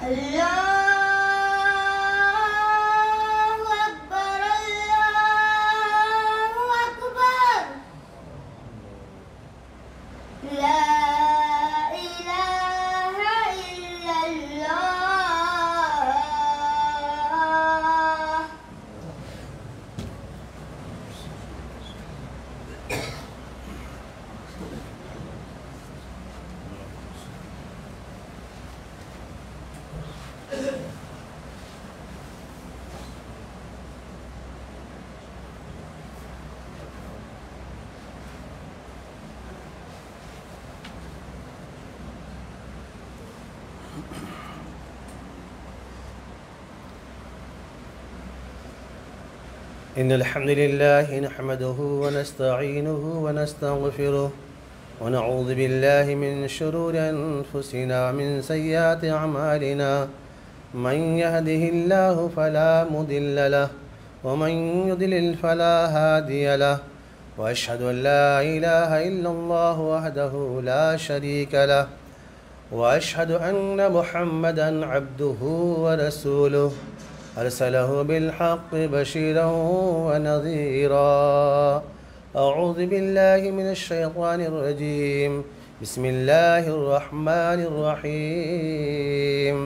Hello. إن الحمد لله نحمده ونستعينه ونستغفره ونعوذ بالله من شرور أنفسنا من سيئات أعمالنا من يهده الله فلا مضل له ومن يضلل فلا هادي له وأشهد أن لا إله إلا الله وحده لا شريك له وأشهد أن محمدا عبده ورسوله أرسله بالحق بشيرا ونذيرا أعوذ بالله من الشيطان الرجيم بسم الله الرحمن الرحيم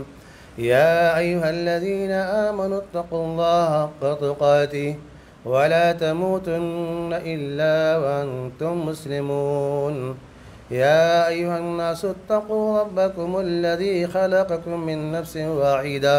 يا أيها الذين آمنوا اتقوا الله حق تقاته ولا تموتن إلا وأنتم مسلمون يا أيها الناس اتقوا ربكم الذي خلقكم من نفس واحده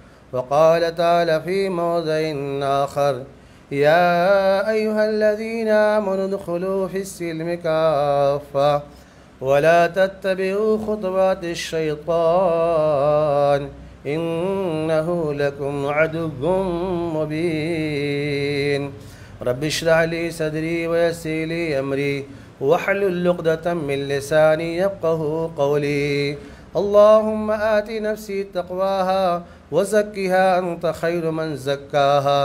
وقال تعالى في موضع آخر يا أيها الذين آمنوا ادخلوا في السلم كافة ولا تتبعوا خطوات الشيطان إنه لكم عدو مبين رب اشرح لي صدري ويسر لي أمري واحلل لقدة من لساني يفقه قولي اللهم آت نفسي تقواها वज़क़हा अंत खैर मन ज़क्काहा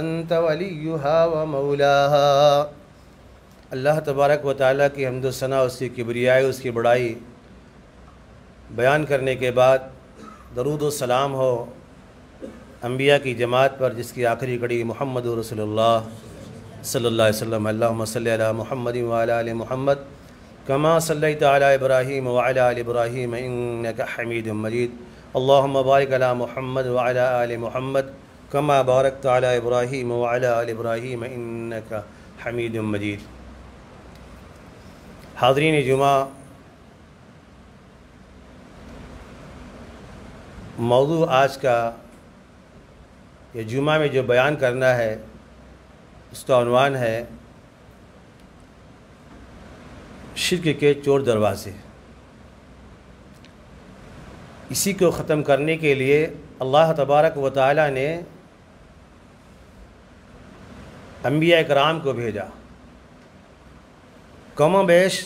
अंत वलीहा व मौलाहा अल्लाह तबारक व ताली की हमदोसना उसकी किबरियाई उसकी बड़ाई बयान करने के बाद दरूद सलाम हो अम्बिया की जमात पर जिसकी आखिरी कड़ी मोहम्मद रसोल्ला सल्ला वसम महमद वाल महमद कमा सल इब्राहीम वाल इब्राहीम हमीद मजीद अल्लाह मबारक अला महमद वाल आल महमद कमा बारक ताली इब्राहिम वाल आल इब्राहिम इनका हमीद मजीद हाजरीन जुमा मौजू आज का या जुमा में जो बयान करना है उसका अनवान है शिरक के चोर दरवाज़े इसी को ख़त्म करने के लिए अल्लाह तबारक व ताली ने अम्बिया कराम को भेजा कम बेश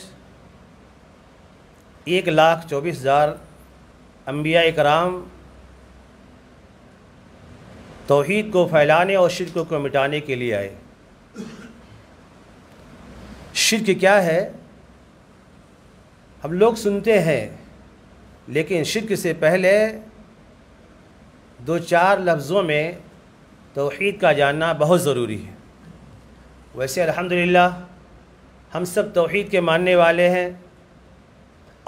एक लाख चौबीस हज़ार अम्बिया कराम तोहद को फैलाने और शिरक को मिटाने के लिए आए शिरक क्या है हम लोग सुनते हैं लेकिन शिरक से पहले दो चार लफ्ज़ों में तोहद का जानना बहुत ज़रूरी है वैसे अल्हम्दुलिल्लाह हम सब तोहद के मानने वाले हैं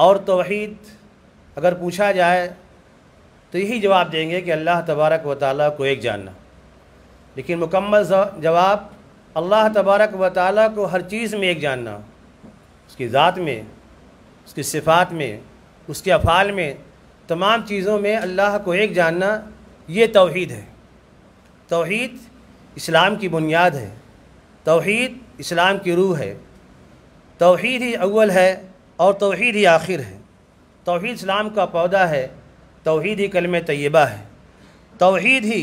और तोहद अगर पूछा जाए तो यही जवाब देंगे कि अल्लाह तबारक व ताली को एक जानना लेकिन मुकम्मल जवाब अल्लाह तबारक व ताली को हर चीज़ में एक जानना उसकी ज़ात में उसकी सिफ़ात में उसके अफ़ाल में तमाम चीज़ों में अल्लाह को एक जानना ये तोहद है तोहद इस्लाम की बुनियाद है तोहद इस्लाम की रूह है तोहद ही अव्वल है और तोहद ही आखिर है तोहद इस्लाम का पौधा है तोहद ही कलम तयबा है तोहद ही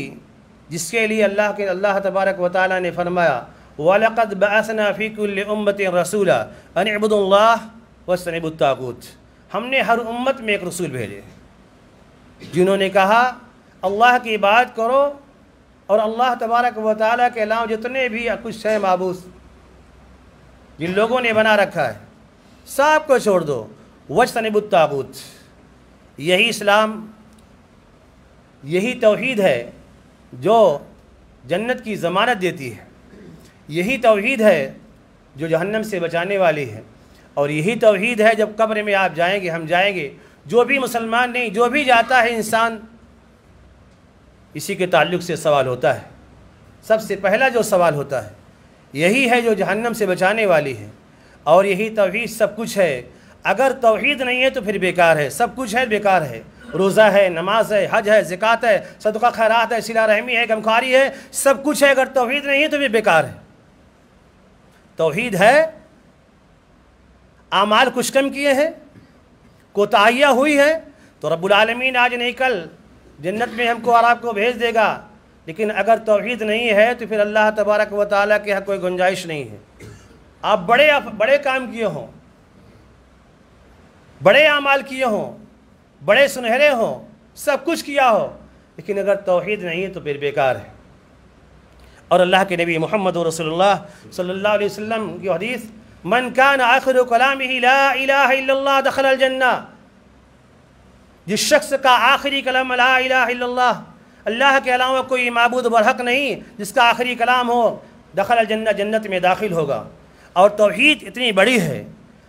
जिसके लिए अल्लाह के अल्लाह तबारक व ताली ने फरमाया वालकत बसनाफ़ीकुल्ल उम्मत रसूला अनबुल्ला वसनबुताकूत हमने हर उम्मत में एक रसूल भेजे जिन्होंने कहा अल्लाह की बात करो और अल्लाह तबारक व ताल के अलावा जितने भी कुछ हैं मबूस जिन लोगों ने बना रखा है सब को छोड़ दो वज तनबुताबूत यही इस्लाम यही तोहद है जो जन्नत की ज़मानत देती है यही तोहद है जो जहन्नम से बचाने वाली है और यही तोहद है जब कब्र में आप जाएंगे हम जाएंगे जो भी मुसलमान नहीं जो भी जाता है इंसान इसी के ताल्लुक से सवाल होता है सबसे पहला जो सवाल होता है यही है जो जहन्नम से बचाने वाली है और यही तोहद सब कुछ है अगर तोहद नहीं है तो फिर बेकार है सब कुछ है बेकार है रोज़ा है नमाज है हज है ज़क़़त है सदका खैरात है सिला रहमी है गमखारी है सब कुछ है अगर तोहद नहीं है तो भी बेकार है तोहद है आमाल कुछ कम किए हैं कोताहियाँ हुई हैं तो रबालमीन आज नहीं कल जन्नत में हमको और आपको भेज देगा लेकिन अगर तोहद नहीं है तो फिर अल्लाह तबारक व ताल के यहाँ कोई गुंजाइश नहीं है आप बड़े बड़े काम किए हों बड़े आमाल किए हों बड़े सुनहरे हों सब कुछ किया हो लेकिन अगर तोहद नहीं है तो फिर बेकार है और अल्लाह के नबी मोहम्मद रसोल्ला सल्ला वसम की हदीस मन कान आखिर कलाम ला दखल जन्ना जिस शख्स का आखिरी कलम ला अल्लाह के अलावा कोई मबूद बरहक नहीं जिसका आखिरी कलाम हो दखल अलजन्ना जन्नत में दाखिल होगा और तोहहीद इतनी बड़ी है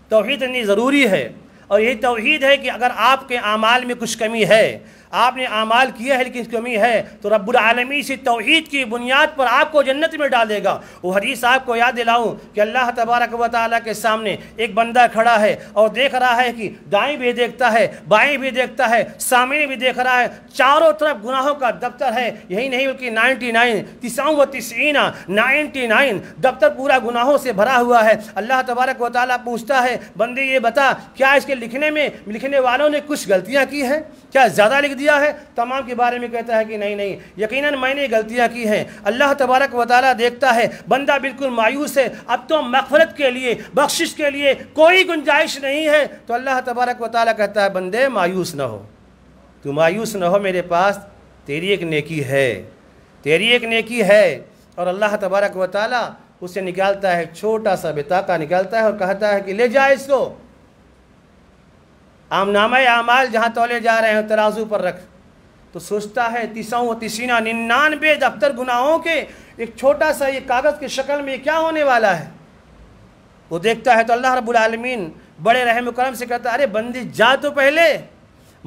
तोहहीद इतनी ज़रूरी है और यही तोहहीद है कि अगर आपके आमाल में कुछ कमी है आपने अमाल किया है लेकिन कमी है तो रब्लमी से तोहद की बुनियाद पर आपको जन्नत में डाल देगा वो हदीस आपको याद दिलाऊँ कि अल्लाह तबारक व के सामने एक बंदा खड़ा है और देख रहा है कि दाएँ भी देखता है बाएँ भी देखता है सामने भी देख रहा है चारों तरफ गुनाहों का दफ्तर है यही नहीं बल्कि नाइन्टी नाइन तिसाऊँ व तिसना नाइन्टी नाइन दफ्तर पूरा गुनाहों से भरा हुआ है अल्लाह तबारक व पूछता है बंदे ये बता क्या इसके लिखने में लिखने वालों ने कुछ गलतियाँ की हैं क्या ज़्यादा लिख दिया है तमाम के बारे में कहता है कि नहीं नहीं यकीन मैंने गलतियाँ की हैं अल्लाह तबारक वाल देखता है बंदा बिल्कुल मायूस है अब तो मफफरत के लिए बख्शिश के लिए कोई गुंजाइश नहीं है तो अल्लाह तबारक वाल कहता है बंदे मायूस न हो तू मायूस ना हो मेरे पास तेरी एक नेकी है तेरी एक नेकी है और अल्लाह तबारक वाली उसे निकालता है छोटा सा बेताका निकालता है और कहता है कि ले जाए इसको आमनामा आमाल जहाँ तोले जा रहे हैं तराजू पर रख तो सोचता है तिसाओं तिसना निन्यानबे दफ्तर गुनाहों के एक छोटा सा ये कागज़ की शक्ल में क्या होने वाला है वो देखता है तो अल्लाह रबालमीन बड़े रहम करम से कहता है अरे बंदी जा तो पहले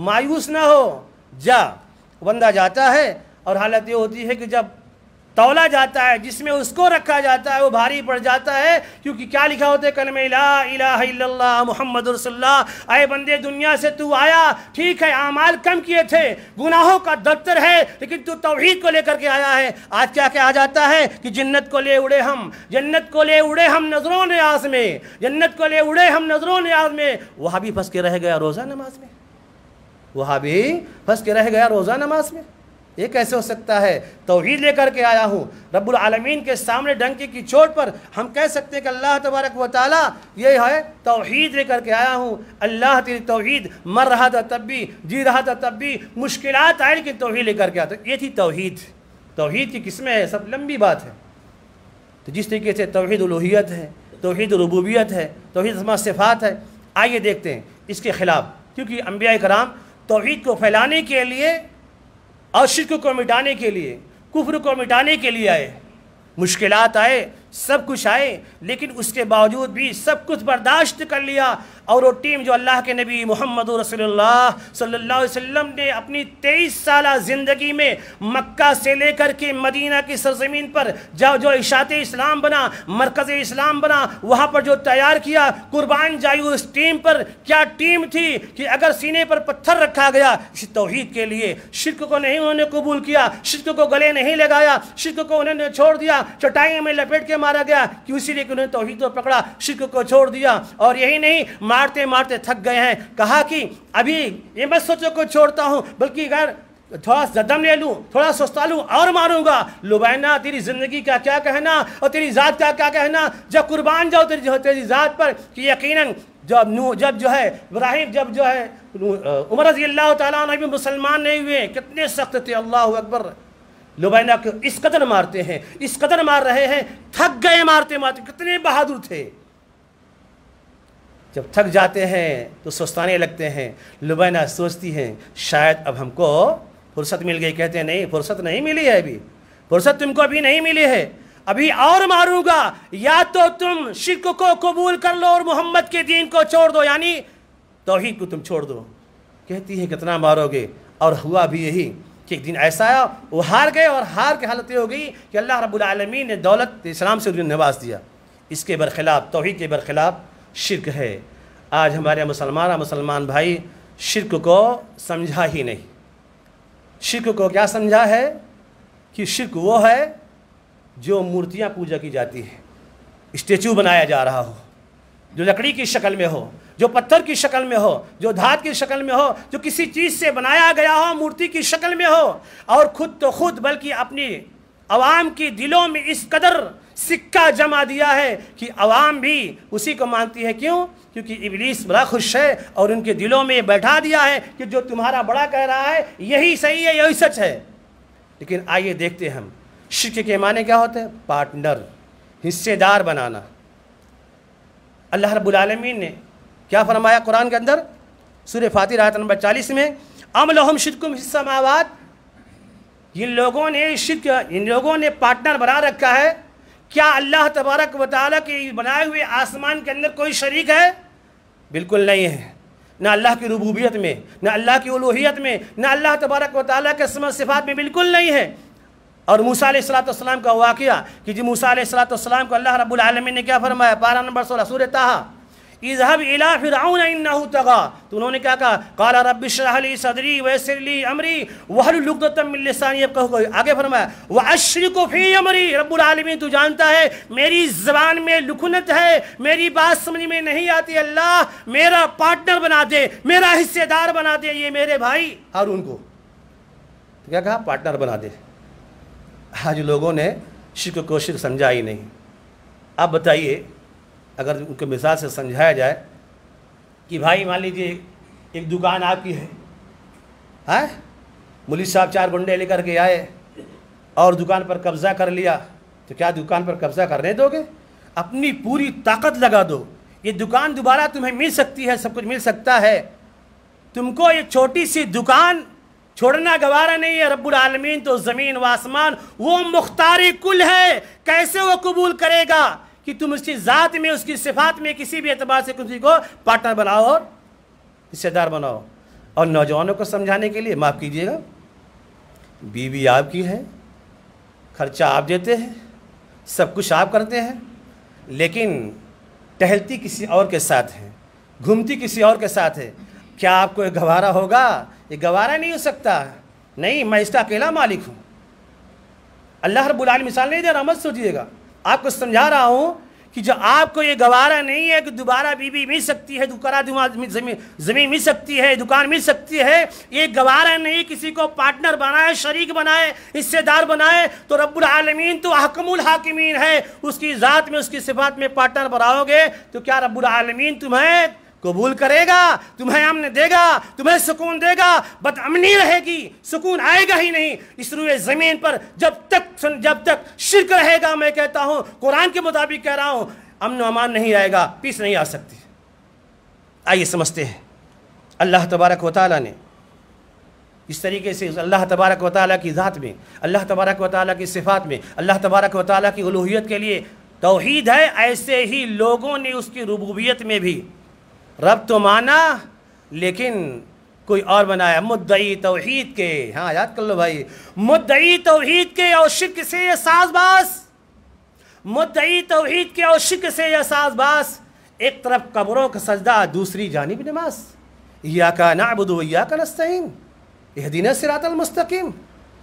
मायूस ना हो जा बंदा जाता है और हालत ये होती है कि जब तोला जाता है जिसमें उसको रखा जाता है वो भारी पड़ जाता है क्योंकि क्या लिखा होता है कल में ला मोहम्मद आए बंदे दुनिया से तू आया ठीक है आमाल कम किए थे गुनाहों का दफ्तर है लेकिन तू तोहहीद को लेकर के आया है आज क्या क्या आ जाता है कि जन्नत को ले उड़े हम जन्नत को ले उड़े हम नजरों न्याज में जन्नत को ले उड़े हम नजरों न्याज में वहाँ भी फंस के रह गया रोज़ा नमाज में वहाँ भी फंस के रह गया रोज़ा नमाज में ये कैसे हो सकता है तोहहीद लेकर के आया हूँ रब्बुल आलमीन के सामने डंके की चोट पर हम कह सकते हैं कि अल्लाह तबारक व ताली ये है तोहहीद लेकर के आया हूँ अल्लाह तेरी तोहहीद मर रहा था तब भी जी रहा था तब भी मुश्किल आए लेकिन तोहहीद लेकर के आता तो ये थी तोहहीद तोहहीद की किस्में है सब लंबी बात है तो जिस तरीके से तोहहीद उलूहियत है तोहहीद रबूबियत है तोहहीद समाज सिफात है आइए देखते हैं इसके ख़िलाफ़ क्योंकि अम्बिया कराम तोहहीद को फैलाने के लिए अशिक को मिटाने के लिए कुफर को मिटाने के लिए आए मुश्किलात आए सब कुछ आए लेकिन उसके बावजूद भी सब कुछ बर्दाश्त कर लिया और वो टीम जो अल्लाह के नबी मोहम्मद रसोल्ला सल्ला वसम ने अपनी तेईस साल ज़िंदगी में मक्का से लेकर के मदीना की सरजमीन पर जब जो इशात इस्लाम बना मरकज़ इस्लाम बना वहाँ पर जो तैयार किया कुर्बान जायु उस टीम पर क्या टीम थी कि अगर सीने पर पत्थर रखा गया तोहद के लिए शिरक को नहीं उन्होंने कबूल किया शिरक को गले नहीं लगाया शिरक को उन्होंने छोड़ दिया चटाई में लपेट के मारा गया कि उसी लिए उन्होंने तोहहीद को तो पकड़ा शिरक को छोड़ दिया और यही नहीं मारते मारते थक गए हैं कहा कि अभी ये मत सोचो को छोड़ता हूँ बल्कि अगर थोड़ा जदम ले लूँ थोड़ा सस्ता लूँ और मारूंगा लुबैना तेरी ज़िंदगी का क्या कहना और तेरी ज़ात का क्या कहना जब कुर्बान जाओ तेरी तेरी ज़ात पर कि यकीन जब नू जब जो है इब्राहिम जब जो है उमर रजी अल्लाह तला मुसलमान नहीं हुए कितने सख्त थे अल्लाह अकबर लुबैना को इस कदर मारते हैं इस कदर मार रहे हैं थक गए मारते मारते कितने बहादुर थे जब थक जाते हैं तो सुस्ताने लगते हैं लुबैना सोचती हैं शायद अब हमको फुर्सत मिल गई कहते हैं नहीं फुर्सत नहीं मिली है अभी फुर्सत तुमको अभी नहीं मिली है अभी और मारूंगा या तो तुम शिक को कबूल कर लो और मोहम्मद के दीन को छोड़ दो यानी तोहहीद को तुम छोड़ दो कहती है कितना मारोगे और हुआ भी यही कि एक दिन ऐसा आया वो हार गए और हार की हालत ये हो गई कि अल्लाह रबालमीन ने दौलत इस्लाम से उन्हें नवाज दिया इसके बरखिलाफ़ तोहद के बरखिलाफ़ शिरक है आज हमारे मुसलमान मुसलमान भाई शिरक को समझा ही नहीं शिरक को क्या समझा है कि शिरक वो है जो मूर्तियाँ पूजा की जाती है स्टेचू बनाया जा रहा हो जो लकड़ी की शक्ल में हो जो पत्थर की शक्ल में हो जो धात की शक्ल में हो जो किसी चीज़ से बनाया गया हो मूर्ति की शक्ल में हो और खुद तो खुद बल्कि अपनी अवाम की दिलों में इस कदर सिक्का जमा दिया है कि अवाम भी उसी को मानती है क्यों क्योंकि इबलीस बड़ा खुश है और उनके दिलों में बैठा दिया है कि जो तुम्हारा बड़ा कह रहा है यही सही है यही सच है लेकिन आइए देखते हम शिक्ष के माने क्या होते हैं पार्टनर हिस्सेदार बनाना अल्लाह रब्बुल रबालमीन ने क्या फरमाया कुरान के अंदर सूर्य फातिर आयत नंबर चालीस में अमलहम शिरकुम हिस्सा मावाद इन लोगों ने शिरक इन लोगों ने पार्टनर बना रखा है क्या अल्लाह तबारक वाली के बनाए हुए आसमान के अंदर कोई शरीक है बिल्कुल नहीं है ना अल्लाह की रबूबियत में ना अल्लाह की उलूहियत में ना अल्लाह तबारक वाली के समय सिफात में बिल्कुल नहीं है और मूसा सलाम का वाक़ा कि जी मूसा सलाम को अल्लाह रबालमी ने क्या फरमाया पारा नंबर सोलह सूर ताहा इजहब इला फिराउन तगा तो उन्होंने क्या कहा काला रब शराहली सदरी वैसली अमरी वहलुकतमिलसानी अब कहो आगे फरमाया वह अश्र को फी अमरी रबालमी तू जानता है मेरी जबान में लुकनत है मेरी बात समझ में नहीं आती अल्लाह मेरा पार्टनर बना दे मेरा हिस्सेदार बना दे ये मेरे भाई हारून को तो क्या कहा पार्टनर बना दे आज लोगों ने शिक्र को शिक्र समझा ही नहीं आप बताइए अगर उनके मिसाल से समझाया जाए कि भाई मान लीजिए एक दुकान आपकी है हैं मुलिस साहब चार बंडे लेकर के आए और दुकान पर कब्ज़ा कर लिया तो क्या दुकान पर कब्ज़ा करने दोगे अपनी पूरी ताकत लगा दो ये दुकान दोबारा तुम्हें मिल सकती है सब कुछ मिल सकता है तुमको ये छोटी सी दुकान छोड़ना गवारा नहीं है रब्बुल आलमीन तो ज़मीन व आसमान वो मुख्तारी कुल है कैसे वो कबूल करेगा कि तुम उसकी ज़ात में उसकी सिफात में किसी भी एतबार से किसी को पार्टनर बनाओ और रिश्तेदार बनाओ और नौजवानों को समझाने के लिए माफ़ कीजिएगा बीवी आपकी है खर्चा आप देते हैं सब कुछ आप करते हैं लेकिन टहलती किसी और के साथ है घूमती किसी और के साथ है क्या आपको एक गवारा होगा ये गवारा नहीं हो सकता नहीं मैं इसका अकेला मालिक हूँ अल्लाह हर आलमीन मिसाल नहीं दे रहा मत सोचिएगा आपको समझा रहा हूँ कि जो आपको ये गवारा नहीं है कि दोबारा बीबी मिल सकती है दुकारा जमीन जमीन मिल सकती है दुकान मिल सकती है ये गवारा नहीं किसी को पार्टनर बनाए शरीक बनाए हिस्सेदार बनाए तो रब्बुल आलमीन तो हकमुल हाकिमीन है उसकी ज़ात में उसकी सिफात में पार्टनर बनाओगे तो क्या रब्बुल आलमीन तुम्हें कबूल करेगा तुम्हें अमन देगा तुम्हें सुकून देगा अमनी रहेगी सुकून आएगा ही नहीं इस रुए ज़मीन पर जब तक जब तक शिरक रहेगा मैं कहता हूँ कुरान के मुताबिक कह रहा हूँ अमन अमान नहीं आएगा पीस नहीं आ सकती आइए समझते हैं अल्लाह तबारक व ताली ने इस तरीके से अल्लाह तबारक व ताली की ज़ात में अल्लाह तबारक व की सिफात में अल्लाह तबारक व ताली की उलूहियत के लिए तोहद है ऐसे ही लोगों ने उसकी रबूबियत में भी रब तो माना लेकिन कोई और बनाया मुद्दई तोहीद के हाँ याद कर लो भाई मुद्दई तोहीद के और शिक से यह साजबास मुद्दई तोहीद के और शिक से यह साजबास एक तरफ कब्रों का सजदा दूसरी भी नमाज या का नाबुदो या का नस्तीन यह दिन सिरातलमस्तकीम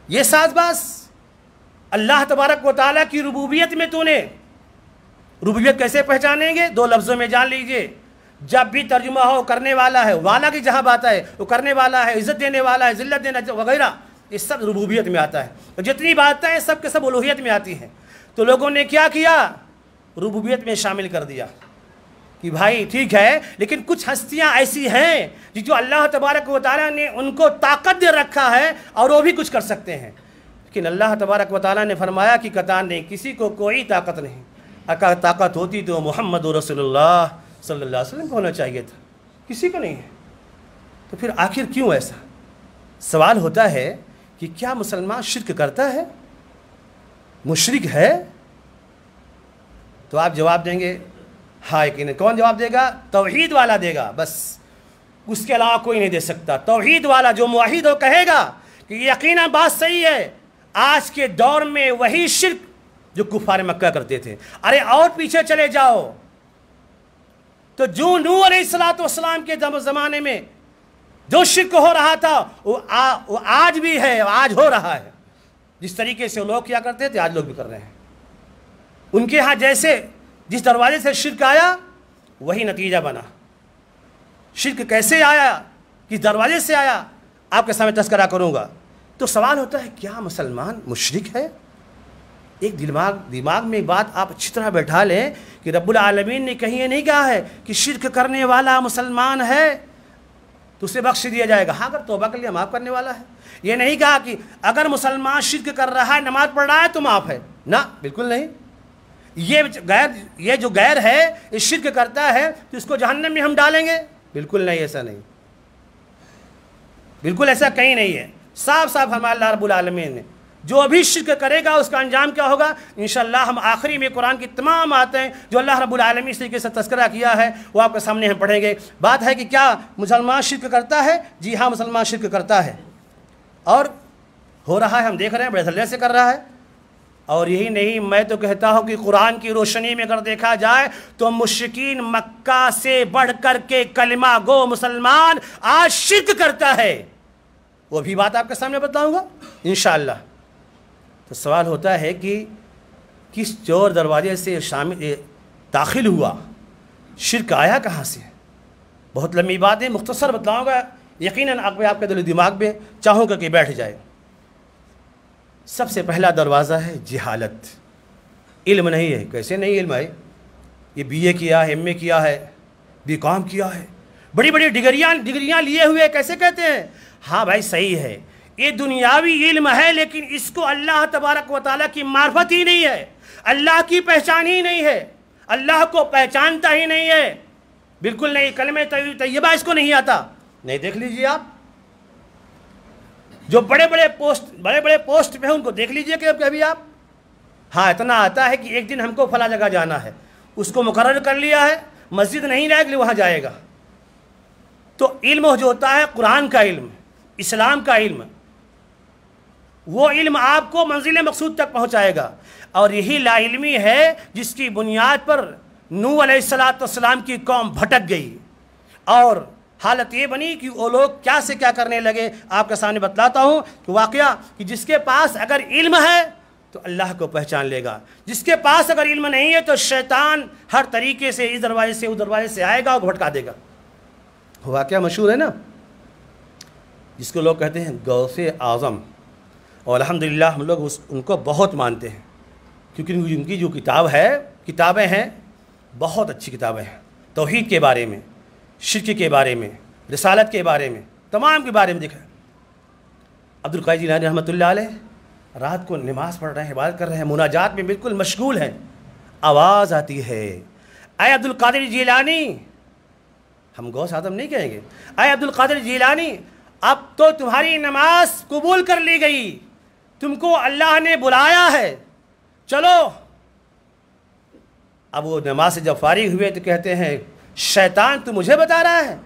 ये साजबास अल्लाह तबारक व ताली की रबूबियत में तूने रबूबियत कैसे पहचानेंगे दो लफ्ज़ों में जान लीजिए जब भी तर्जुमा हो करने वाला है वाला की जहाँ बात है वो करने वाला है इज़्ज़त देने वाला है ज़िल्लत देना वगैरह ये सब रबूबियत में आता है तो जितनी बातें हैं सब के सब उलूहियत में आती हैं तो लोगों ने क्या किया रबूबियत में शामिल कर दिया कि भाई ठीक है लेकिन कुछ हस्तियाँ ऐसी हैं जो अल्लाह तबारक व ताली ने उनको ताकत दे रखा है और वो भी कुछ कर सकते हैं लेकिन अल्लाह तबारक व ताली ने फरमाया कि कतान नहीं किसी को कोई ताकत नहीं अगर ताकत होती तो मोहम्मद रसोल्ला सल्लल्लाहु अलैहि वसल्लम को होना चाहिए था किसी को नहीं है तो फिर आखिर क्यों ऐसा सवाल होता है कि क्या मुसलमान शिरक करता है मुशरक है तो आप जवाब देंगे हाँ यकीन कौन जवाब देगा तोहहीद वाला देगा बस उसके अलावा कोई नहीं दे सकता तोहहीद वाला जो माहिद हो कहेगा कि यकीन बात सही है आज के दौर में वही शिरक जो कुफार मक्का करते थे अरे और पीछे चले जाओ तो जो नू सलाम के ज़माने में जो शिरक हो रहा था वो, आ, वो आज भी है आज हो रहा है जिस तरीके से लोग क्या करते थे आज लोग भी कर रहे हैं उनके यहाँ जैसे जिस दरवाजे से शिरक आया वही नतीजा बना शिरक कैसे आया किस दरवाजे से आया आपके सामने तस्करा करूंगा तो सवाल होता है क्या मुसलमान मुशरक है एक दिमाग दिमाग में बात आप अच्छी तरह बैठा लें कि रब्बुल आलमीन ने कहीं ये नहीं कहा है कि शिरक करने वाला मुसलमान है तो उसे बख्श दिया जाएगा हाँ अगर तोबा के लिए माफ़ करने वाला है ये नहीं कहा कि अगर मुसलमान शिरक कर रहा है नमाज पढ़ रहा है तो माफ़ है ना बिल्कुल नहीं ये गैर ये जो गैर है ये शिरक करता है तो इसको जहन्नम में हम डालेंगे बिल्कुल नहीं ऐसा नहीं बिल्कुल ऐसा कहीं नहीं है साफ साफ हमारे रबुल आलमीन ने जो अभी शिरक करेगा उसका अंजाम क्या होगा इन हम आखिरी में कुरान की तमाम आतें जो अल्लाह रबालमी इस तरीके से तस्करा किया है वो आपके सामने हम पढ़ेंगे बात है कि क्या मुसलमान शिरक करता है जी हाँ मुसलमान शिरक करता है और हो रहा है हम देख रहे हैं बड़े धल्ले से कर रहा है और यही नहीं मैं तो कहता हूँ कि कुरान की रोशनी में अगर देखा जाए तो मुश्किन मक्का से बढ़ कर के कलमा गो मुसलमान आज शिरक करता है वो भी बात आपके सामने बताऊँगा इन तो सवाल होता है कि किस चोर दरवाजे से शामिल दाखिल हुआ शिरक आया कहाँ से बहुत लंबी बात है मुख्तसर बताऊँगा यकीन आप आपके दिल दिमाग में चाहूँगा कि बैठ जाए सबसे पहला दरवाज़ा है जहालत इल्म नहीं है कैसे नहीं इल्म है ये बीए किया है एमए किया है बीकॉम किया है बड़ी बड़ी डिग्रियाँ डिग्रियाँ लिए हुए कैसे कहते हैं हाँ भाई सही है ये दुनियावी इल्म है लेकिन इसको अल्लाह तबारक व की मार्फत ही नहीं है अल्लाह की पहचान ही नहीं है अल्लाह को पहचानता ही नहीं है बिल्कुल नहीं कलम तयबा इसको नहीं आता नहीं देख लीजिए आप जो बड़े बड़े पोस्ट बड़े बड़े पोस्ट पे हैं उनको देख लीजिए कि अभी आप हाँ इतना आता है कि एक दिन हमको फला जगह जाना है उसको मुकर्र कर लिया है मस्जिद नहीं जाएगी वहाँ जाएगा तो इल्म जो होता है कुरान का इल्म इस्लाम का इल्म वो इल्म आपको मंजिल मकसूद तक पहुँचाएगा और यही लाइलमी है जिसकी बुनियाद पर नू अलैहिस्सलाम की कौम भटक गई और हालत ये बनी कि वो लोग क्या से क्या करने लगे आपके सामने बतलाता हूँ तो वाक़ कि जिसके पास अगर इल्म है तो अल्लाह को पहचान लेगा जिसके पास अगर इल्म नहीं है तो शैतान हर तरीके से इस दरवाजे से उस दरवाजे से आएगा और भटका देगा वाक़ मशहूर है ना जिसको लोग कहते हैं गौसे आज़म और अलहमदिल्ला हम लोग उस उनको बहुत मानते हैं क्योंकि उनकी जो किताब है किताबें हैं बहुत अच्छी किताबें हैं तोहद के बारे में शिरक के बारे में रसालत के बारे में तमाम के बारे में देखा कैजी जिलानी रहमत रात को नमाज़ पढ़ रहे हैं इबादत कर रहे हैं मुनाजात में बिल्कुल मशगूल हैं आवाज़ आती है आए अब्दुल कादिर जीलानी हम गौ आदम नहीं कहेंगे आए अब्दुल कादिर जीलानी अब तो तुम्हारी नमाज कबूल कर ली गई तुमको अल्लाह ने बुलाया है चलो अब वो नमाज से जब फारिग हुए तो कहते हैं शैतान तो मुझे बता रहा है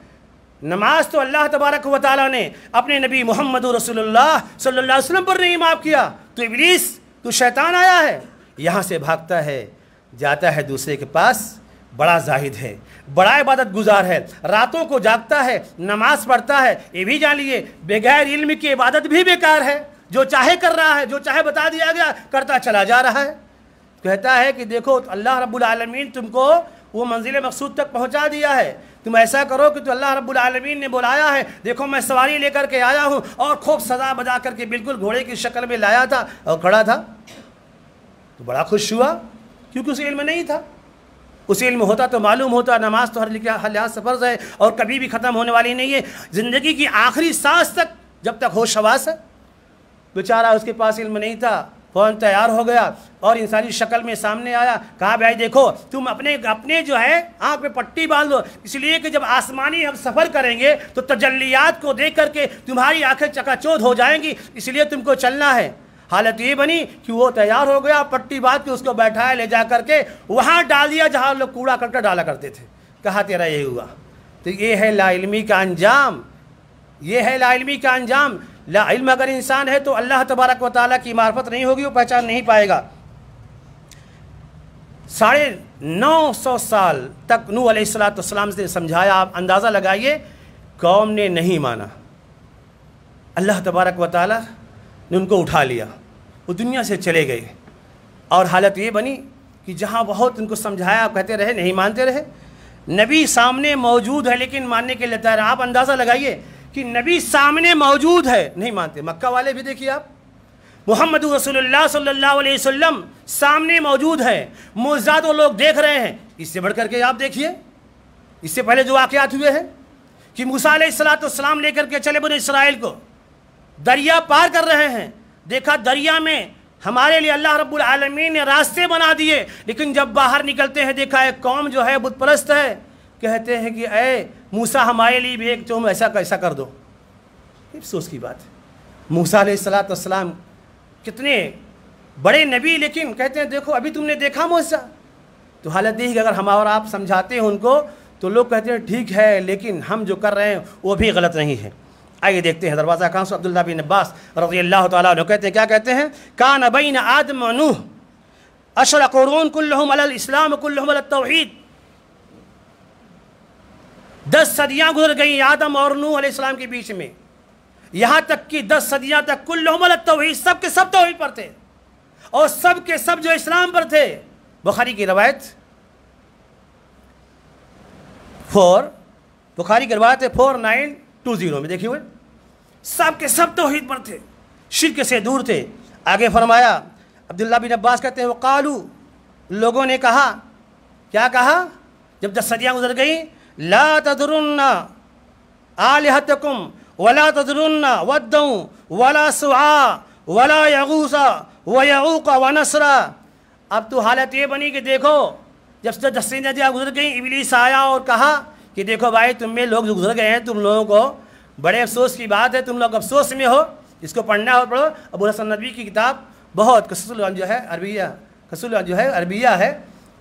नमाज तो अल्लाह तबारक व ताली ने अपने नबी मोहम्मद रसोल्ला सल्ला वसलम पर नहीं माफ़ किया तो इबलीस तो शैतान आया है यहाँ से भागता है जाता है दूसरे के पास बड़ा जाहिद है बड़ा इबादत गुजार है रातों को जागता है नमाज पढ़ता है ये भी जान लिए बगैर इल्म की इबादत भी बेकार है जो चाहे कर रहा है जो चाहे बता दिया गया करता चला जा रहा है कहता है कि देखो तो अल्लाह रब्बुलमीन तुमको वो मंजिल मकसूद तक पहुंचा दिया है तुम ऐसा करो कि तो अल्लाह रब्बुलमीन ने बुलाया है देखो मैं सवारी लेकर के आया हूँ और खूब सजा बजा करके बिल्कुल घोड़े की शक्ल में लाया था और खड़ा था तो बड़ा खुश हुआ क्योंकि उस इल्म नहीं था उस इल्म होता तो मालूम होता नमाज तो हर लिहाज से फ़र्ज़ है और कभी भी ख़त्म होने वाली नहीं है ज़िंदगी की आखिरी सांस तक जब तक होश है बेचारा उसके पास इल्म नहीं था फ़ौरन तैयार हो गया और इंसानी शक्ल में सामने आया कहा भाई देखो तुम अपने अपने जो है आँख पे पट्टी बांध दो इसलिए कि जब आसमानी हम सफ़र करेंगे तो तजलियात को देख करके तुम्हारी आँखें चकाचौध हो जाएंगी इसलिए तुमको चलना है हालत ये बनी कि वो तैयार हो गया पट्टी बांध के उसको बैठाया ले जा करके वहाँ डाल दिया जहाँ लोग कूड़ा करकट डाला करते थे कहा तेरा ये हुआ तो ये है लाइलमी का अंजाम ये है लाइलमी का अंजाम ला इल्म अगर इंसान है तो अल्लाह तबारक व ताली की मार्फत नहीं होगी वो पहचान नहीं पाएगा साढ़े नौ सौ साल तक नू अलैहिस्सलाम ने समझाया आप अंदाज़ा लगाइए कौम ने नहीं माना अल्लाह तबारक व ताली ने उनको उठा लिया वो दुनिया से चले गए और हालत ये बनी कि जहाँ बहुत उनको समझाया कहते रहे नहीं मानते रहे नबी सामने मौजूद है लेकिन मानने के लिए तैयार आप अंदाज़ा लगाइए कि नबी सामने मौजूद है नहीं मानते मक्का वाले भी देखिए आप मोहम्मद रसोल्ला सल्ला वसम सामने मौजूद है मोजाद लोग देख रहे हैं इससे बढ़ करके आप देखिए इससे पहले जो वाकत हुए हैं कि मूसा सलाम लेकर के चले बुरे इसराइल को दरिया पार कर रहे हैं देखा दरिया में हमारे लिए अल्लाह रब्बुल आलमीन ने रास्ते बना दिए लेकिन जब बाहर निकलते हैं देखा है कौम जो है बुतप्रस्त है कहते हैं कि अय मूसा हमारे लिए भी एक तुम ऐसा कैसा कर दो अफसोस की बात मूसा सलाम कितने बड़े नबी लेकिन कहते हैं देखो अभी तुमने देखा मूसा तो हालत यही अगर हम और आप समझाते हैं उनको तो लोग कहते हैं ठीक है लेकिन हम जो कर रहे हैं वो भी गलत नहीं है आइए देखते हैं दरवाज़ा खान अब्दुल्ला बिन अब्बास रजी अल्लाह तुम कहते हैं क्या कहते हैं कान अबैन आदम नूह अशर क़रून कुल्लम इस्लाम कुल्लम दस सदियाँ गुजर गई आदम और नूह अलैहिस्सलाम के बीच में यहाँ तक कि दस सदियाँ तक तो वही सब के सब तोहहीद पर थे और सब के सब जो इस्लाम पर थे बुखारी की रवायत फोर बुखारी की रवायत है फोर नाइन टू ज़ीरो में देखिए सब के सब तोहहीद पर थे शिरक से दूर थे आगे फरमाया अब्दुल्ला बिन अब्बास कहते हैं वो कालू लोगों ने कहा क्या कहा जब दस सदियाँ गुजर गई ला तदरुन्ना आलिहतकुम वला तदरुन्ना वद्दू वला सुआ वला यगूसा व यऊक व नसरा अब तो हालत ये बनी कि देखो जब से दस्ती नदियाँ गुजर गई इबलीस आया और कहा कि देखो भाई तुम में लोग गुजर गए हैं तुम लोगों को बड़े अफसोस की बात है तुम लोग अफसोस में हो इसको पढ़ना हो पढ़ो अबू हसन नदवी की किताब बहुत कसूल जो है अरबिया कसूल जो है अरबिया है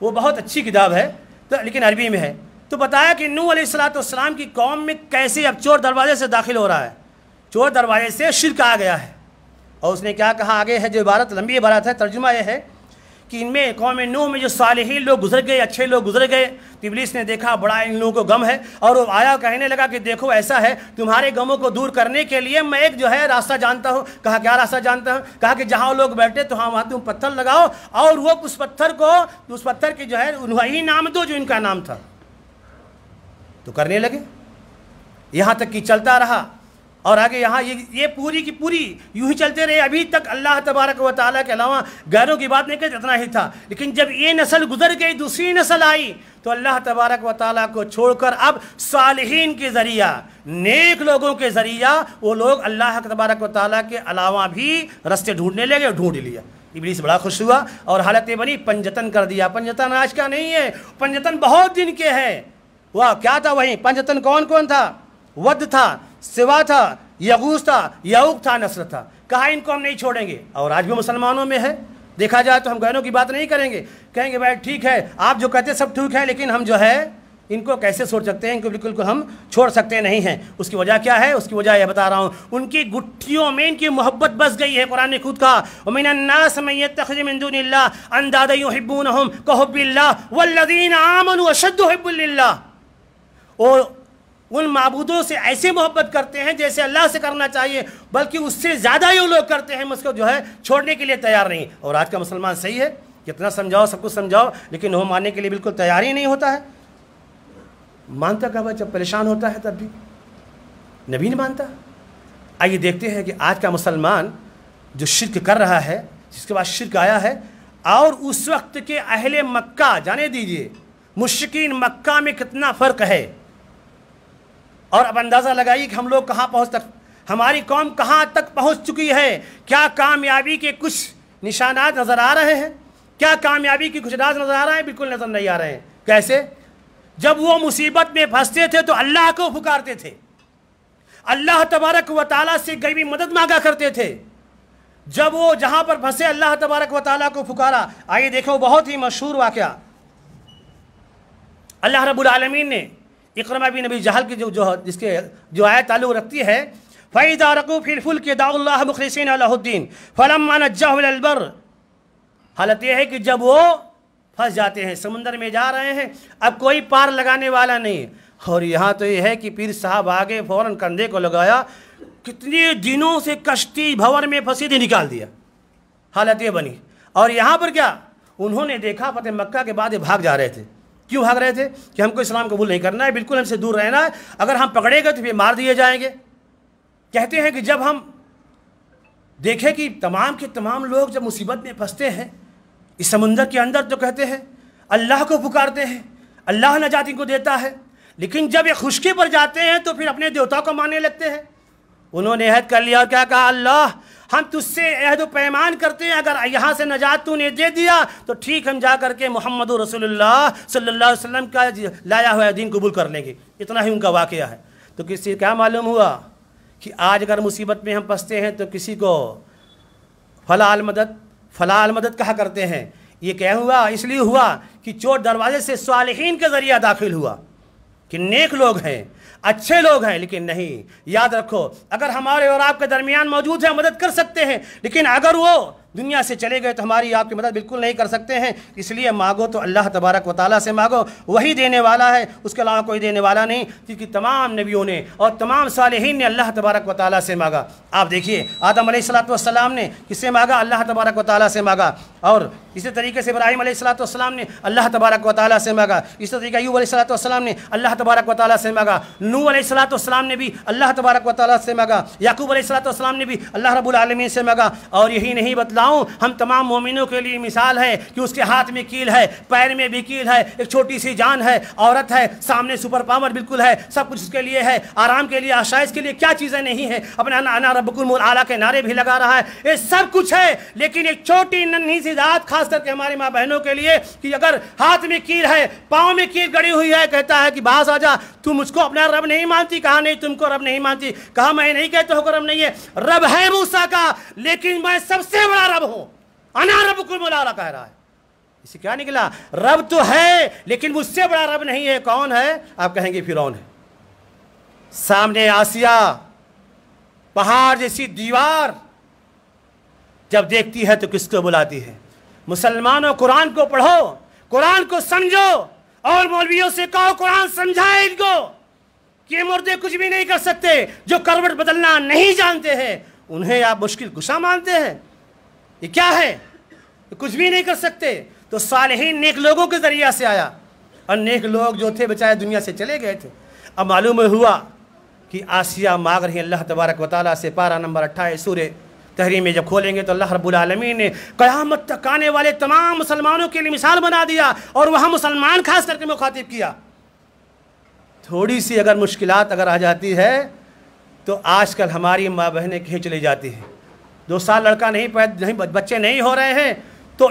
वो बहुत अच्छी किताब है तो लेकिन अरबी में है तो बताया कि नू सलाम की कौम में कैसे अब चोर दरवाजे से दाखिल हो रहा है चोर दरवाजे से शिरक आ गया है और उसने क्या कहा आगे है जो इबारत लंबी इबारत है तर्जुमा यह है कि इनमें कौम नू में जो ही लोग गुजर गए अच्छे लोग गुजर गए तिबलीस तो ने देखा बड़ा इन लोगों को गम है और वो आया कहने लगा कि देखो ऐसा है तुम्हारे गमों को दूर करने के लिए मैं एक जो है रास्ता जानता हूँ कहा क्या रास्ता जानता हूँ कहा कि जहाँ लोग बैठे तो हाँ वहाँ तुम पत्थर लगाओ और वो उस पत्थर को उस पत्थर की जो है वही नाम दो जो इनका नाम था तो करने लगे यहाँ तक कि चलता रहा और आगे यहाँ ये ये पूरी की पूरी यूं ही चलते रहे अभी तक अल्लाह तबारक व ताली के अलावा गैरों की बात नहीं करते इतना ही था लेकिन जब ये नस्ल गुजर गई दूसरी नस्ल आई तो अल्लाह तबारक व ताल को छोड़कर अब सालहीन के ज़रिया नेक लोगों के ज़रिया वो लोग अल्लाह तबारक व ताली के अलावा भी रस्ते ढूंढने लगे और ढूंढ लिया इबलीस बड़ा खुश हुआ और हालत बनी पंजतन कर दिया पंजतन आज का नहीं है पंजतन बहुत दिन के हैं वह क्या था वहीं पंचतन कौन कौन था वध था सिवा था यगूस था यऊक था नसर था कहा इनको हम नहीं छोड़ेंगे और आज भी मुसलमानों में है देखा जाए तो हम गहनों की बात नहीं करेंगे कहेंगे भाई ठीक है आप जो कहते सब ठीक है लेकिन हम जो है इनको कैसे छोड़ सकते हैं इनको बिल्कुल को हम छोड़ सकते नहीं हैं उसकी वजह क्या है उसकी वजह यह बता रहा हूँ उनकी गुट्ठियों में इनकी मोहब्बत बस गई है कुरान ने खुद कहा उमिनन्नास में ये तखजमंदून अंदादा हिब्बून हम कहबिल्ला वल्लिन आमन अशद वो उन मबूदों से ऐसे मोहब्बत करते हैं जैसे अल्लाह से करना चाहिए बल्कि उससे ज़्यादा ये लोग करते हैं उसको जो है छोड़ने के लिए तैयार नहीं और आज का मुसलमान सही है कितना समझाओ सब कुछ समझाओ लेकिन वो मानने के लिए बिल्कुल तैयार ही नहीं होता है मानता कब जब परेशान होता है तब भी नबी नहीं मानता आइए देखते हैं कि आज का मुसलमान जो शिरक कर रहा है जिसके बाद शिरक आया है और उस वक्त के अहले मक्का जाने दीजिए मुश्किन मक्का में कितना फ़र्क है और अब अंदाज़ा लगाइए कि हम लोग कहाँ पहुँच तक हमारी कौम कहाँ तक पहुँच चुकी है क्या कामयाबी के कुछ निशानात नज़र आ रहे हैं क्या कामयाबी की कुछ राज नज़र आ रहे हैं बिल्कुल नज़र नहीं आ रहे हैं कैसे जब वो मुसीबत में फंसते थे तो अल्लाह को पुकारते थे अल्लाह तबारक व ताली से गरीबी मदद मांगा करते थे जब वो जहाँ पर फंसे अल्लाह तबारक व ताली को पुकारा आइए देखो बहुत ही मशहूर वाक़ अल्लाह रबालमीन ने इकरमा बिन नबी जहल की जो जो जिसके जो आयत ताल्लुक़ रखती है फ़ैदा रकू फिर फुल के दाउल्ला मुखलसिन अलाउद्दीन फ़लम नजबर हालत यह है कि जब वो फंस जाते हैं समुंदर में जा रहे हैं अब कोई पार लगाने वाला नहीं और यहाँ तो यह है कि पीर साहब आगे फ़ौर कंधे को लगाया कितने दिनों से कश्ती भंवर में फंसी थी निकाल दिया हालत ये बनी और यहाँ पर क्या उन्होंने देखा फतेह मक्का के बाद ये भाग जा रहे थे क्यों भाग रहे थे कि हमको इस्लाम कबूल नहीं करना है बिल्कुल हमसे दूर रहना है अगर हम पकड़े गए तो फिर मार दिए जाएंगे कहते हैं कि जब हम देखें कि तमाम के तमाम लोग जब मुसीबत में फंसते हैं इस समुंदर के अंदर तो कहते हैं अल्लाह को पुकारते हैं अल्लाह नजात को देता है लेकिन जब ये खुशकी पर जाते हैं तो फिर अपने देवता को मानने लगते हैं उन्होंने हद कर लिया और क्या कहा अल्लाह हम तुझसे अहद पैमान करते हैं अगर यहाँ से नजात तूने दे दिया तो ठीक हम जा करके मोहम्मद रसोल्ला सल्ला वसम का लाया हुआ दिन कबूल कर लेंगे इतना ही उनका वाक़ है तो किसी क्या मालूम हुआ कि आज अगर मुसीबत में हम फंसते हैं तो किसी को फलाल मदद फलाल मदद कहा करते हैं ये क्या हुआ इसलिए हुआ कि चोट दरवाजे से सालहीन के ज़रिए दाखिल हुआ कि नेक लोग हैं अच्छे लोग हैं लेकिन नहीं याद रखो अगर हमारे और आपके दरमियान मौजूद है मदद कर सकते हैं लेकिन अगर वो दुनिया से चले गए तो हमारी आपकी मदद बिल्कुल नहीं कर सकते हैं इसलिए मांगो तो अल्लाह तबारक व वाली से मांगो वही देने वाला है उसके अलावा कोई देने वाला नहीं क्योंकि तमाम नबियों ने और तमाम सालहीन ने अल्लाह तबारक व ताली से मांगा आप देखिए आदम सलाम ने किससे मांगा अल्लाह तबारक व ताली से मांगा और इसी तरीके से इब्राहिम सलाम ने अल्लाह तबारक व वाली से मांगा इसी तरीके यूब सलाम ने अल्लाह तबारक व वाली से मांगा नू सलाम ने भी अल्लाह तबारक व वाली से मांगा याकूब सलाम ने भी अल्लाह रबालमीन से मांगा और यही नहीं बतला बताऊं हम तमाम मोमिनों के लिए मिसाल है कि उसके हाथ में कील है पैर में भी कील है एक छोटी सी जान है औरत है सामने सुपर पावर बिल्कुल है सब कुछ उसके लिए है आराम के लिए आशाइश के लिए क्या चीज़ें नहीं है अपने अना रबकुल आला के नारे भी लगा रहा है ये सब कुछ है लेकिन एक छोटी नन्ही सी जात खास करके हमारे माँ बहनों के लिए कि अगर हाथ में कील है पाँव में कील गड़ी हुई है कहता है कि बास आ जा तू मुझको अपना रब नहीं मानती कहा नहीं तुमको रब नहीं मानती कहा मैं नहीं कहता होकर रब नहीं है रब है मूसा का लेकिन मैं सबसे बड़ा अरब हो अना को मौला कह रहा है इसे क्या निकला रब तो है लेकिन मुझसे बड़ा रब नहीं है कौन है आप कहेंगे फिर है सामने आसिया पहाड़ जैसी दीवार जब देखती है तो किसको बुलाती है मुसलमानों कुरान को पढ़ो कुरान को समझो और मौलवियों से कहो कुरान समझाए इनको कि मुर्दे कुछ भी नहीं कर सकते जो करवट बदलना नहीं जानते हैं उन्हें आप मुश्किल गुस्सा मानते हैं ये क्या है कुछ भी नहीं कर सकते तो ही नेक लोगों के ज़रिया से आया और नेक लोग जो थे बेचारे दुनिया से चले गए थे अब मालूम हुआ कि आसिया मांग रही अल्लाह तबारक ताली से पारा नंबर अट्ठाईस सूर्य तहरी में जब खोलेंगे तो अल्लाह रबालमी ने क़यामत तक आने वाले तमाम मुसलमानों के लिए मिसाल बना दिया और वहाँ मुसलमान खास करके मुखातिब किया थोड़ी सी अगर मुश्किल अगर आ जाती है तो आजकल हमारी माँ बहनें कहीं चली जाती हैं दो साल लड़का नहीं पैदा नहीं बच्चे नहीं हो रहे हैं तो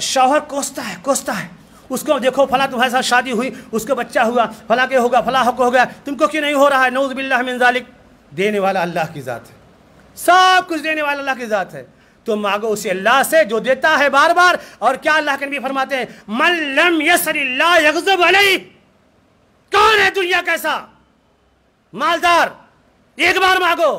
शौहर कोसता है कोसता है उसको देखो फला तुम्हारे साथ शादी हुई उसको बच्चा हुआ फला के होगा फला हक हो गया तुमको क्यों नहीं हो रहा है नौजबिल्लाजालिक देने वाला अल्लाह की ज़ात है सब कुछ देने वाला अल्लाह की ज़ात है तो मांगो उसे अल्लाह से जो देता है बार बार और क्या अल्लाह के नबी फरमाते हैं मल्लम यसब अली कौन है दुनिया कैसा मालदार एक बार मांगो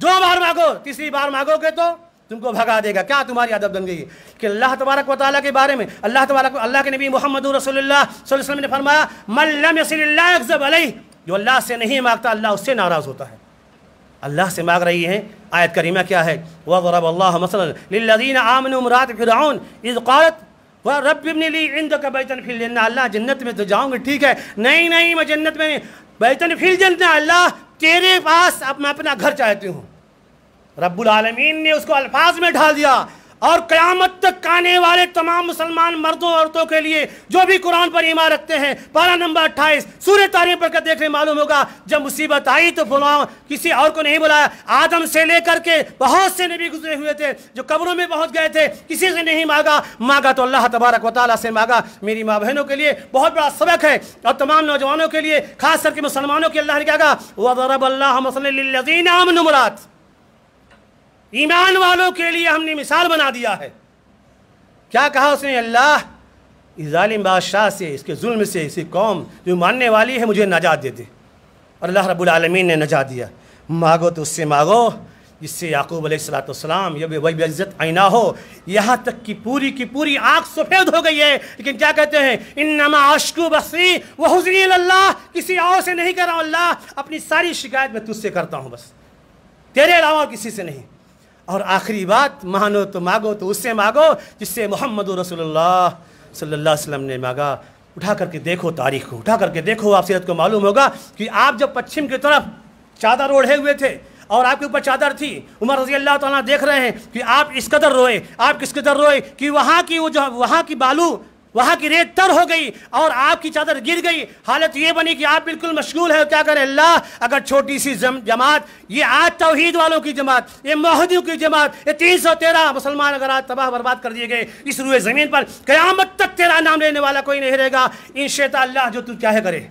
दो बार मांगो तीसरी बार मांगोगे तो तुमको भगा देगा क्या तुम्हारी आदत बन गई कि अल्लाह तबारक वाली के बारे में अल्लाह तबारक अल्लाह के नबी मोहम्मद रसोल्लाम ने फरमाया मल्लम अलई जो अल्लाह से नहीं मांगता अल्लाह उससे नाराज़ होता है अल्लाह से मांग रही हैं आयत करीमा क्या है वह अल्लाह आमन उमरात फिर इज़ारत व रबिन ली इंद कबन फिर अल्लाह जन्नत में तो जाऊँगी ठीक है नहीं नहीं मैं जन्नत में बैतन फिल जन्ना अल्लाह तेरे पास अब मैं अपना घर चाहती हूँ रब्बुल आलमीन ने उसको अल्फाज में ढाल दिया और क्यामत तक आने वाले तमाम मुसलमान मर्दों औरतों के लिए जो भी कुरान पर ईमान रखते हैं पारा नंबर अट्ठाईस सूर्य तारीफ पढ़कर देखने मालूम होगा जब मुसीबत आई तो बुलाओ किसी और को नहीं बुलाया आदम से लेकर के बहुत से नबी गुजरे हुए थे जो कब्रों में पहुँच गए थे किसी से नहीं मांगा मांगा तो अल्लाह तबारक वाली से मांगा मेरी माँ बहनों के लिए बहुत बड़ा सबक है और तमाम नौजवानों के लिए खास करके मुसलमानों के अल्लाह ने क्या कहा वरब अल्लाह मसल मुराद ईमान वालों के लिए हमने मिसाल बना दिया है क्या कहा उसने अल्लाह इस ालिम बादशाह से इसके जुल्म से इसी कौम जो मानने वाली है मुझे नजात दे दे और अल्लाह रबालमीन ने नजात दिया मांगो तो उससे मांगो जिससे याकूब सलाम ये वही इज़्ज़त आईना हो यहाँ तक कि पूरी की पूरी आँख सफ़ेद हो गई है लेकिन क्या कहते हैं इन नमा आशकू बसी वह अल्लाह किसी और से नहीं कर रहा हूँ अल्लाह अपनी सारी शिकायत मैं तुझसे करता हूँ बस तेरे अलावा किसी से नहीं और आखिरी बात मानो तो मांगो तो उससे मांगो जिससे मोहम्मद रसोल्ला सल्ला वसलम ने मांगा उठा करके देखो तारीख को उठा करके देखो आप सीरत को मालूम होगा कि आप जब पश्चिम की तरफ चादर ओढ़े हुए थे और आपके ऊपर चादर थी उमर रजी अल्लाह ताला देख रहे हैं कि आप इस कदर रोए आप किस कदर रोए कि वहाँ की वो जो वहाँ की बालू वहां की रेत तर हो गई और आपकी चादर गिर गई हालत ये बनी कि आप बिल्कुल मशगूल है क्या करें अल्लाह अगर छोटी सी जमात ये आज तोहहीद वालों की जमात ये महदियों की जमात ये तीन सौ तेरह मुसलमान अगर आज तबाह बर्बाद कर दिए गए इस रुए ज़मीन पर क्यामत तक तेरा नाम लेने वाला कोई नहीं रहेगा इन शेता अल्लाह जो तू चाहे करे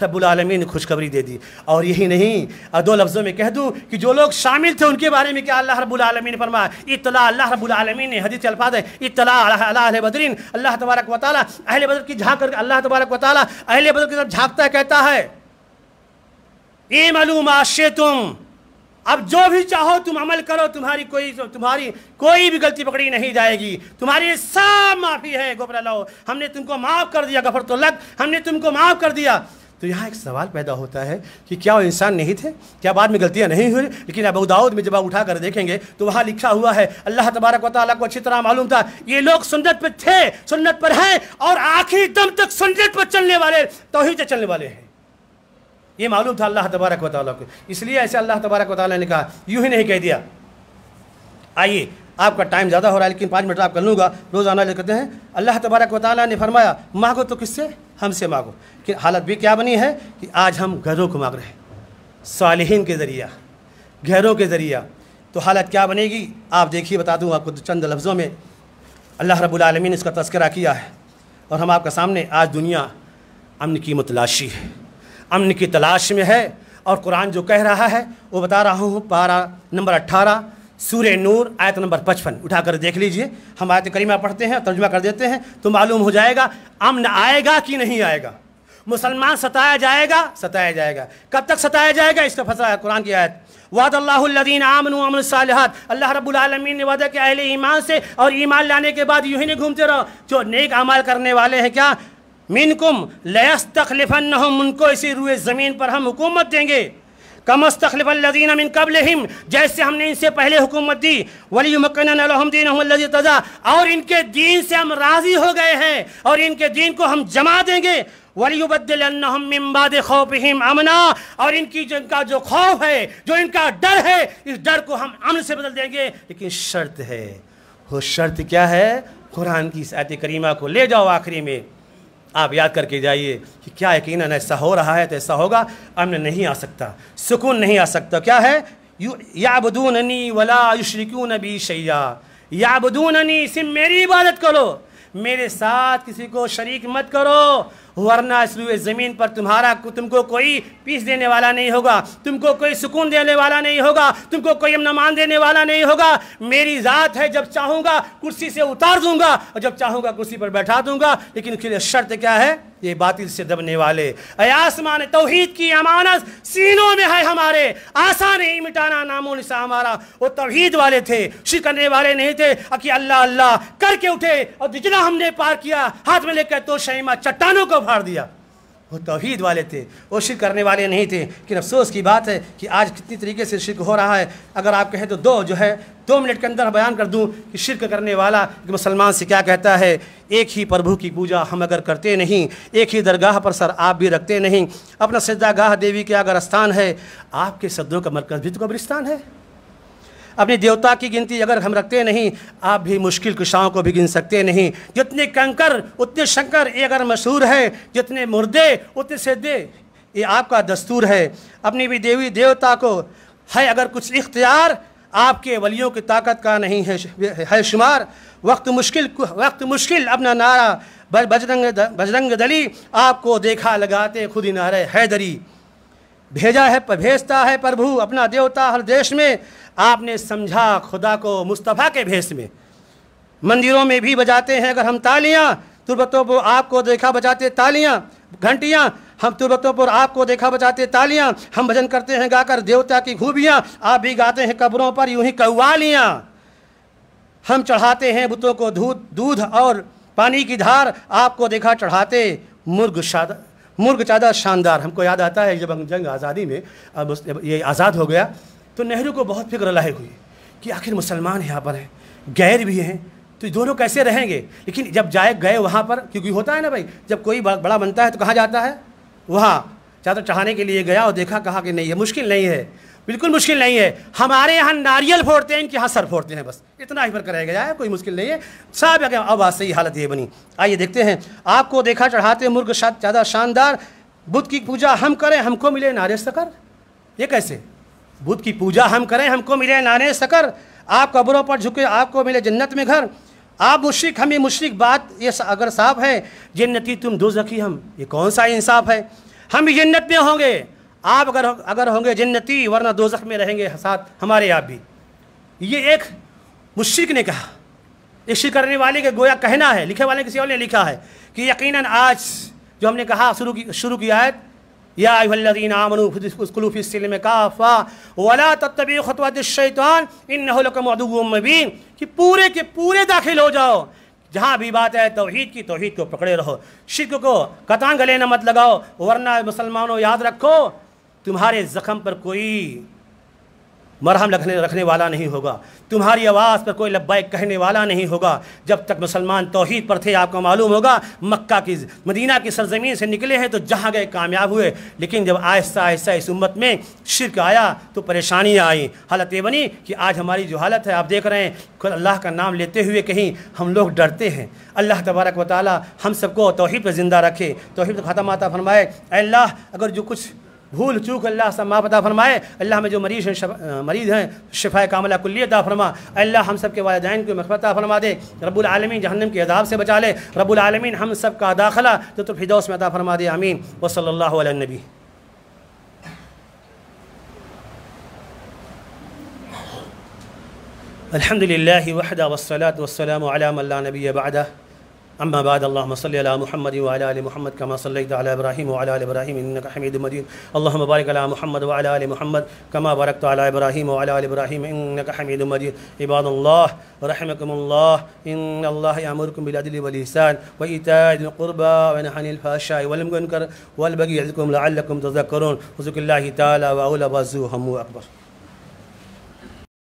रबालमीन ने खुशखबरी दे दी और यही नहीं और दो लफ्ज़ों में कह दूँ कि जो लोग शामिल थे उनके बारे में क्या अल्लाह रबालमीन ने फरमा इतला अल्लाह रबालमीन ने हदीत अल्फाज है इतला अहल बदरीन अल्लाह तबारक वाल अहल बदर की झाँक करके अल्लाह तबारक वाल अहल बदर की तरफ झाँकता कहता है ये मालूम आशे तुम अब जो भी चाहो तुम अमल करो तुम्हारी कोई तुम्हारी कोई भी गलती पकड़ी नहीं जाएगी तुम्हारी सब माफ़ी है गोबरा लाओ हमने तुमको माफ़ कर दिया गफर तो लग हमने तुमको माफ़ कर दिया तो यहाँ एक सवाल पैदा होता है कि क्या वो इंसान नहीं थे क्या बाद में गलतियाँ नहीं हुई लेकिन अब दाऊद में जब आप उठा कर देखेंगे तो वहाँ लिखा हुआ है अल्लाह तबारक वाली को अच्छी तरह मालूम था ये लोग सुन्नत पर थे सुन्नत पर हैं और आखिरी दम तक सुन्नत पर चलने वाले तो ही चलने वाले हैं ये मालूम था अल्लाह तबारक वाली को इसलिए ऐसे अल्लाह तबारक वाली ने कहा यूँ ही नहीं कह दिया आइए आपका टाइम ज़्यादा हो रहा है लेकिन पाँच मिनट आप कर लूँगा रोज़ाना आना लेते हैं अल्लाह तबारक वाली ने फरमाया माँ को तो किससे हमसे मांगो कि हालत भी क्या बनी है कि आज हम घरों को मांग रहे हैं सालहीन के ज़रिया घरों के ज़रिया तो हालत क्या बनेगी आप देखिए बता दूँ आपको तो चंद लफ्ज़ों में अल्लाह रब्लमी ने इसका तस्करा किया है और हम आपका सामने आज दुनिया अमन की मतलाशी है अमन की तलाश में है और कुरान जो कह रहा है वो बता रहा हूँ पारा नंबर अट्ठारह सूर्य नूर आयत नंबर पचपन उठा कर देख लीजिए हम आयत करीमा पढ़ते हैं तर्जुमा कर देते हैं तो मालूम हो जाएगा अमन आएगा कि नहीं आएगा मुसलमान सताया जाएगा सताया जाएगा कब तक सताया जाएगा इसका फसला कुरान की आयत वाद अल्लादीन आमन अमन सालहत अल्लाह रबालमीन ने वादा किया अहले ईमान से और ईमान लाने के बाद यूँ ही नहीं घूमते रहो जो नेक अमाल करने वाले हैं क्या मिनकुम लयस तखलिफन उनको इसी रुए ज़मीन पर हम हुकूमत देंगे कमस्तखलफीन कबल हिम जैसे हमने इनसे पहले हुकूमत दी वली मकनदीन तजा और इनके दीन से हम राज़ी हो गए हैं और इनके दीन को हम जमा देंगे वलीबद्दबाद खौफ हिम अमना और इनकी जो इनका जो खौफ है जो इनका डर है इस डर को हम अमन से बदल देंगे लेकिन शर्त है वो शर्त क्या है कुरान की इस आयत करीमा को ले जाओ आखिरी में आप याद करके जाइए कि क्या यकीन ऐसा हो रहा है तो ऐसा होगा अमन नहीं आ सकता सुकून नहीं आ सकता क्या है यू याबदूननी वला युशरिकून नबी शैया याबदूननी सिर्फ मेरी इबादत करो मेरे साथ किसी को शरीक मत करो वरना इसलू ज़मीन पर तुम्हारा तुमको कोई पीस देने वाला नहीं होगा तुमको कोई सुकून देने वाला नहीं होगा तुमको कोई अमनामान देने वाला नहीं होगा मेरी ज़ात है जब चाहूँगा कुर्सी से उतार दूँगा और जब चाहूँगा कुर्सी पर बैठा दूँगा लेकिन उसके लिए शर्त क्या है ये बातिल से दबने वाले अयासमान तोहहीद की अमानत सीनों में है हमारे आसान ही मिटाना नामो निशा हमारा वो तोहहीद वाले थे शिकने वाले नहीं थे अकी अल्लाह अल्लाह करके उठे और जितना हमने पार किया हाथ में लेकर तो शहीमा चट्टानों को फाड़ दिया वो तोहहीद वाले थे वो शिर करने वाले नहीं थे लेकिन अफसोस की बात है कि आज कितनी तरीके से शिरक हो रहा है अगर आप कहें तो दो जो है दो मिनट के अंदर बयान कर दूं कि शिरक करने वाला एक मुसलमान से क्या कहता है एक ही प्रभु की पूजा हम अगर करते नहीं एक ही दरगाह पर सर आप भी रखते नहीं अपना सज्जागाह देवी के अगर स्थान है आपके सद्दों का मरकज़ भी तो कब्रिस्तान है अपनी देवता की गिनती अगर हम रखते नहीं आप भी मुश्किल कुशाओं को भी गिन सकते नहीं जितने कंकर उतने शंकर ये अगर मशहूर है जितने मुर्दे उतने दे ये आपका दस्तूर है अपनी भी देवी देवता को है अगर कुछ इख्तियार आपके वलियों की ताकत का नहीं है है शुमार वक्त मुश्किल वक्त मुश्किल अपना नारा बजरंग बजरंग दली आपको देखा लगाते खुद ही नारे हैदरी भेजा है भेजता है प्रभु अपना देवता हर देश में आपने समझा खुदा को मुस्तफ़ा के भेष में मंदिरों में भी बजाते हैं अगर हम तालियां तुरबतों पर आपको देखा बजाते तालियां घंटियां हम तुरबतों पर आपको देखा बजाते तालियां हम भजन करते हैं गाकर देवता की खूबियां आप भी गाते हैं कब्रों पर यूं ही कौवालियाँ हम चढ़ाते हैं बुतों को दूध दूध और पानी की धार आपको देखा चढ़ाते मुर्ग शादा मुर्ग ज़्यादा शानदार हमको याद आता है जब हम जंग आज़ादी में अब ये आज़ाद हो गया तो नेहरू को बहुत फिक्र लायक हुई कि आखिर मुसलमान यहाँ पर हैं गैर भी हैं तो दोनों कैसे रहेंगे लेकिन जब जाए गए वहाँ पर क्योंकि होता है ना भाई जब कोई बड़ा बनता है तो कहाँ जाता है वहाँ ज़्यादा चढ़ाने के लिए गया और देखा कहा कि नहीं है मुश्किल नहीं है बिल्कुल मुश्किल नहीं है हमारे यहाँ नारियल फोड़ते हैं इनके यहाँ सर फोड़ते हैं बस इतना ही फर्क रहेगा है कोई मुश्किल नहीं है साहब अब आज से ही हालत ये बनी आइए देखते हैं आपको देखा चढ़ाते मुर्ग शायद ज़्यादा शानदार बुद्ध की पूजा हम करें हमको मिले नारे सकर ये कैसे बुद्ध की पूजा हम करें हमको मिले नारे सकर आप कब्रों पर झुके आपको मिले जन्नत में घर आप मुश्रक हम ये मुश्रक बात ये अगर साफ है जन्नति तुम दो हम ये कौन सा इंसाफ है हम जन्नत में होंगे आप अगर अगर होंगे जन्नती वरना दोजख में रहेंगे साथ हमारे आप भी ये एक मुश्रक ने कहा इश्क करने वाले के गोया कहना है लिखे वाले किसी और ने लिखा है कि यकीनन आज जो हमने कहा शुरू की शुरू की आयत यादीन आमनूफ़िसम काफ़ा वला तबी ख़तवातवान इन नकमदीन कि पूरे के पूरे दाखिल हो जाओ जहाँ भी बात है तोहहीद की तोहहीद को पकड़े रहो शिक को कतान गले न मत लगाओ वरना मुसलमानों याद रखो तुम्हारे ज़ख्म पर कोई मरहम रखने रखने वाला नहीं होगा तुम्हारी आवाज़ पर कोई लब्बाइक कहने वाला नहीं होगा जब तक मुसलमान तोहहीद पर थे आपको मालूम होगा मक्का की मदीना की सरजमीन से निकले हैं तो जहाँ गए कामयाब हुए लेकिन जब आहिस्ता आहिस्ता इस उम्मत में शिरक आया तो परेशानियाँ आई हालत ये बनी कि आज हमारी जो हालत है आप देख रहे हैं खुद अल्लाह का नाम लेते हुए कहीं हम लोग डरते हैं अल्लाह तबारक वाली हम सबको तोहहीद पर ज़िंदा रखे तोहहीद खत्म आता फरमाए अल्लाह अगर जो कुछ भूल चूक अल्लाह माफ अदा फरमाए अल्लाह में जो मरीज हैं मरीज हैं शिफा कामला कुल्ली अदा फरमा अल्लाह हम सब के वालदान को मखबत फरमा दे रब्बुल आलमीन जहन्नम के अदाब से बचा ले रब्बुल आलमीन हम सब का दाखला जो तो फिदौस में अदा फरमा दे आमीन व नबी अलहमदिल्ला वहदा वसलात वसलम नबी बादा अम्माबाद सल महमद वाल महमद कमा सल इब्राहिम वाल इब्राहिम हमीद मजीद अल्लाह मुबारक महमद वाल महमद कमा बरक इब्राहिम वाल इब्राहिम हमीद मजीद इबादल्ला रहमकमल्ला इन अल्लामरकम बिलदिल वलिसान व इताबा वनफाशा वलमकर वलबगी लकुम तजकरून वज़ुल्ला ताली वाउल वज़ू हम अकबर